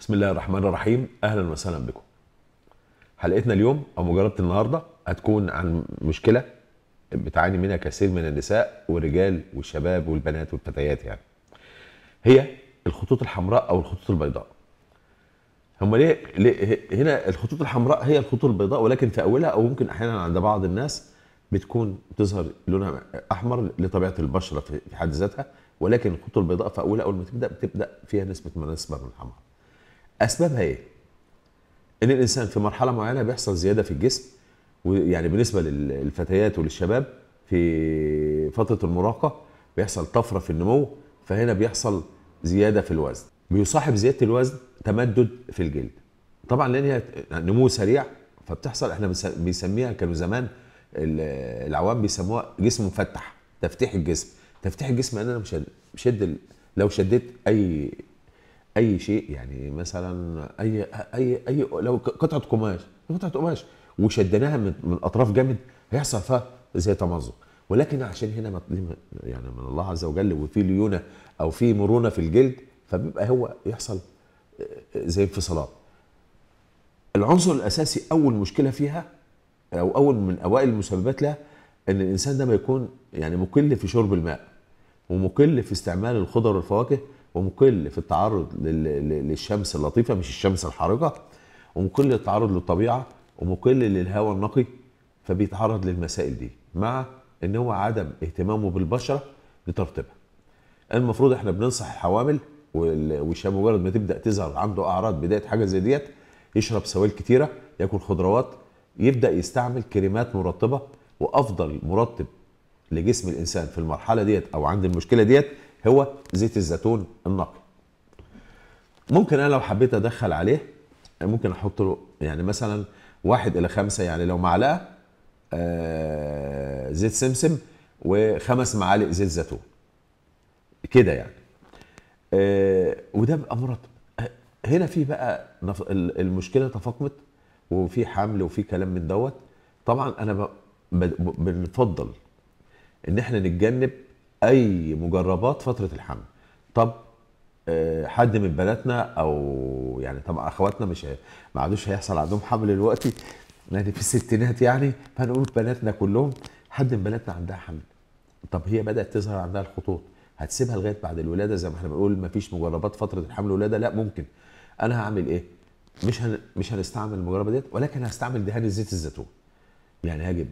بسم الله الرحمن الرحيم اهلا وسهلا بكم حلقتنا اليوم او مجربه النهارده هتكون عن مشكله بتعاني منها كثير من النساء والرجال والشباب والبنات والفتيات يعني هي الخطوط الحمراء او الخطوط البيضاء هم ليه, ليه هنا الخطوط الحمراء هي الخطوط البيضاء ولكن في اولها او ممكن احيانا عند بعض الناس بتكون تظهر لونها احمر لطبيعه البشره في حد ذاتها ولكن الخطوط البيضاء في اولها اول ما تبدا بتبدا فيها نسبه مناسبه من الحمراء اسبابها ايه ان الانسان في مرحله معينه بيحصل زياده في الجسم ويعني بالنسبه للفتيات وللشباب في فتره المراهقه بيحصل طفره في النمو فهنا بيحصل زياده في الوزن بيصاحب زياده الوزن تمدد في الجلد طبعا لان هي نمو سريع فبتحصل احنا بنسميها كانوا زمان العوام بيسموها جسم مفتح تفتيح الجسم تفتيح الجسم ان انا مش مشد لو شديت اي اي شيء يعني مثلا اي اي اي لو قطعه قماش قطعه قماش وشدناها من, الاطراف اطراف جامد هيحصل فيها زي تمزق ولكن عشان هنا يعني من الله عز وجل وفي ليونه او في مرونه في الجلد فبيبقى هو يحصل آه، زي انفصالات العنصر الاساسي اول مشكله فيها او اول من اوائل المسببات لها ان الانسان ده ما يكون يعني مكل في شرب الماء ومكل في استعمال الخضر والفواكه ومقل في التعرض للشمس اللطيفه مش الشمس الحارقه ومقل للتعرض للطبيعه ومقل للهواء النقي فبيتعرض للمسائل دي مع ان هو عدم اهتمامه بالبشره لترطيبها. المفروض احنا بننصح الحوامل والشاب مجرد ما تبدا تظهر عنده اعراض بدايه حاجه زي ديت يشرب سوائل كتيره ياكل خضروات يبدا يستعمل كريمات مرطبه وافضل مرطب لجسم الانسان في المرحله ديت او عند المشكله ديت هو زيت الزيتون النقي ممكن انا لو حبيت ادخل عليه ممكن احط له يعني مثلا واحد الى خمسه يعني لو معلقه آه زيت سمسم وخمس معالق زيت زيتون كده يعني آه وده بقى مرتب هنا في بقى المشكله تفاقمت وفي حمل وفي كلام من دوت طبعا انا بنفضل ان احنا نتجنب اي مجربات فتره الحمل طب آه، حد من بناتنا او يعني طبعا اخواتنا مش ما عادوش هيحصل عندهم حمل دلوقتي يعني في الستينات يعني فنقول بناتنا كلهم حد من بناتنا عندها حمل طب هي بدات تظهر عندها الخطوط هتسيبها لغايه بعد الولاده زي ما احنا بنقول مفيش مجربات فتره الحمل والولاده لا ممكن انا هعمل ايه مش هن... مش هنستعمل المجربه ديت ولكن هستعمل دهان زيت الزيتون يعني هاجم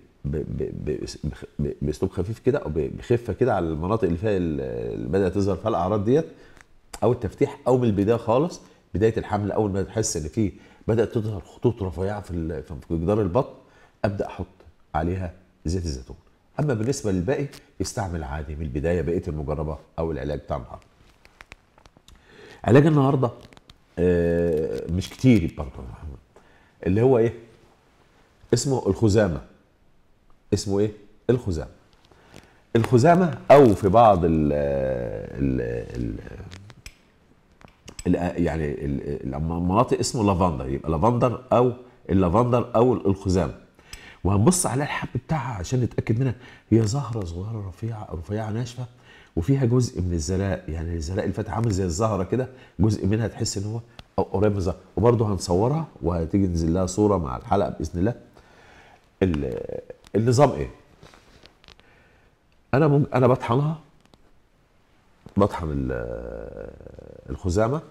باسلوب خفيف كده او بخفه كده على المناطق اللي فيها اللي بدات تظهر فيها الاعراض ديت او التفتيح او من البدايه خالص بدايه الحمل اول ما تحس ان في بدات تظهر خطوط رفيعه في في جدار البطن ابدا احط عليها زيت الزيتون اما بالنسبه للباقي يستعمل عادي من البدايه بقيه المجربه او العلاج بتاع النهارده علاج النهارده آه، مش كتير برضه اللي هو ايه اسمه الخزامه اسمه ايه الخزامه الخزامه او في بعض ال ال ال يعني المناطق اسمه لافندر يبقى لافندر او اللافندر او الخزامه وهنبص على الحب بتاعها عشان نتاكد منها هي زهره صغيره رفيعه رفيعه ناشفه وفيها جزء من الزلاء يعني الزلاء فات عامل زي الزهره كده جزء منها تحس ان هو قريب من الزهره وبرده هنصورها وهتيجي ننزل لها صوره مع الحلقه باذن الله النظام ايه انا انا بطحنها بطحن الخزامه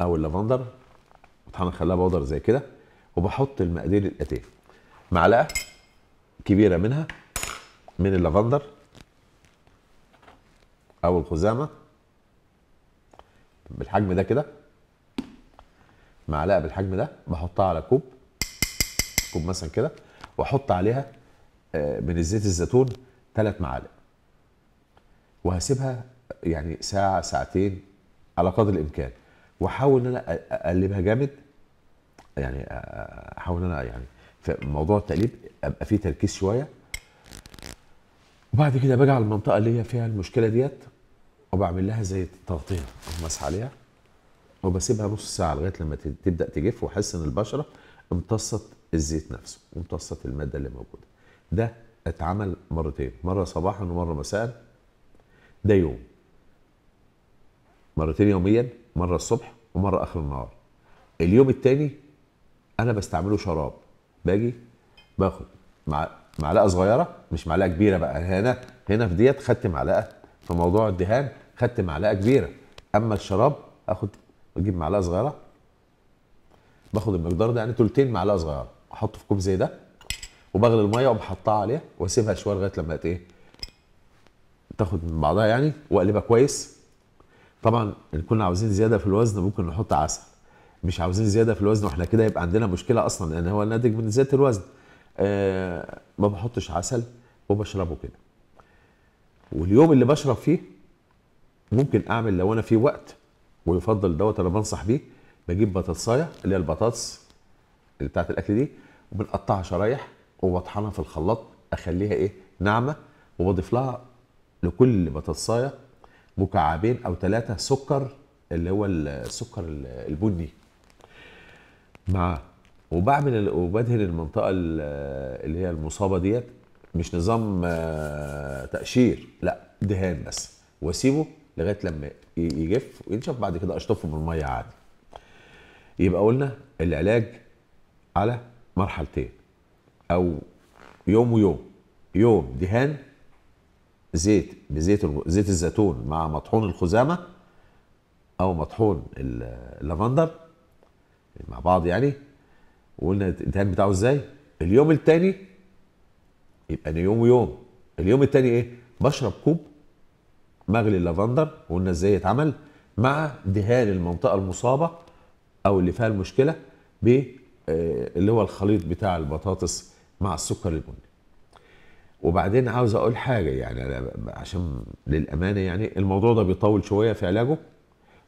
او اللافندر بطحنها خلاها بودر زي كده وبحط المقادير الاتيه معلقه كبيره منها من اللافندر او الخزامه بالحجم ده كده معلقه بالحجم ده بحطها على كوب كوب مثلا كده واحط عليها آه، من زيت الزيتون ثلاث معالق وهسيبها يعني ساعه ساعتين على قدر الامكان واحاول ان انا اقلبها جامد يعني احاول ان انا يعني في موضوع التقليب ابقى فيه تركيز شويه وبعد كده باجي على المنطقه اللي هي فيها المشكله ديت وبعمل لها زي تغطيه مسح عليها وبسيبها نص ساعه لغايه لما تبدا تجف واحس ان البشره امتصت الزيت نفسه وامتصت الماده اللي موجوده ده اتعمل مرتين مره صباحا ومره مساء ده يوم مرتين يوميا مره الصبح ومره اخر النهار اليوم التاني انا بستعمله شراب باجي باخد مع معلقه صغيره مش معلقه كبيره بقى هنا هنا في ديت خدت معلقه في موضوع الدهان خدت معلقه كبيره اما الشراب اخد اجيب معلقه صغيره باخد المقدار ده يعني تلتين معلقه صغيره احطه في كوب زي ده وبغلي الميه وبحطها عليه واسيبها شويه لغايه لما ايه تاخد من بعضها يعني واقلبها كويس طبعا ان كنا عاوزين زياده في الوزن ممكن نحط عسل مش عاوزين زياده في الوزن واحنا كده يبقى عندنا مشكله اصلا لان هو ناتج من زياده الوزن آه ما بحطش عسل وبشربه كده واليوم اللي بشرب فيه ممكن اعمل لو انا في وقت ويفضل دوت انا بنصح بيه بجيب بطاطسايه اللي هي البطاطس اللي بتاعت الاكل دي وبنقطعها شرايح وبطحنها في الخلاط اخليها ايه ناعمه وبضيف لها لكل بطاطسايه مكعبين او ثلاثه سكر اللي هو السكر البني معاه وبعمل وبدهن المنطقه اللي هي المصابه ديت مش نظام آه، تقشير لا دهان بس واسيبه لغايه لما يجف وينشف بعد كده اشطفه بالميه عادي يبقى قلنا العلاج على مرحلتين او يوم ويوم يوم دهان زيت بزيت زيت الزيتون مع مطحون الخزامه او مطحون اللافندر مع بعض يعني وقلنا الدهان بتاعه ازاي اليوم الثاني يبقى انا يوم ويوم اليوم الثاني ايه بشرب كوب مغلي اللافندر وقلنا ازاي يتعمل مع دهان المنطقه المصابه او اللي فيها المشكله ب آه، اللي هو الخليط بتاع البطاطس مع السكر البني وبعدين عاوز اقول حاجه يعني أنا عشان للامانه يعني الموضوع ده بيطول شويه في علاجه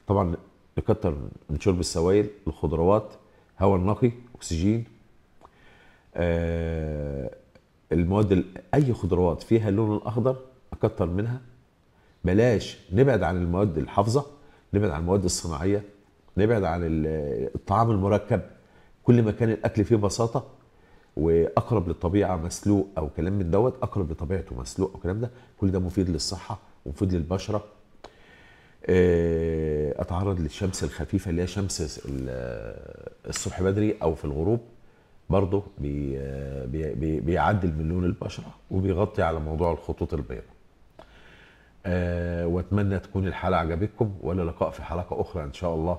طبعا نكتر من شرب السوائل الخضروات هواء نقي اكسجين آه المواد اي خضروات فيها اللون الاخضر اكتر منها بلاش نبعد عن المواد الحافظه نبعد عن المواد الصناعيه نبعد عن الطعام المركب كل ما كان الاكل فيه بساطه واقرب للطبيعه مسلوق او كلام من دوت اقرب لطبيعته مسلوق او كلام ده كل ده مفيد للصحه ومفيد للبشره آه، اتعرض للشمس الخفيفه اللي هي شمس الصبح بدري او في الغروب برضه بيعدل من لون البشره وبيغطي على موضوع الخطوط البيضاء آه، واتمنى تكون الحلقه عجبتكم ولا لقاء في حلقه اخرى ان شاء الله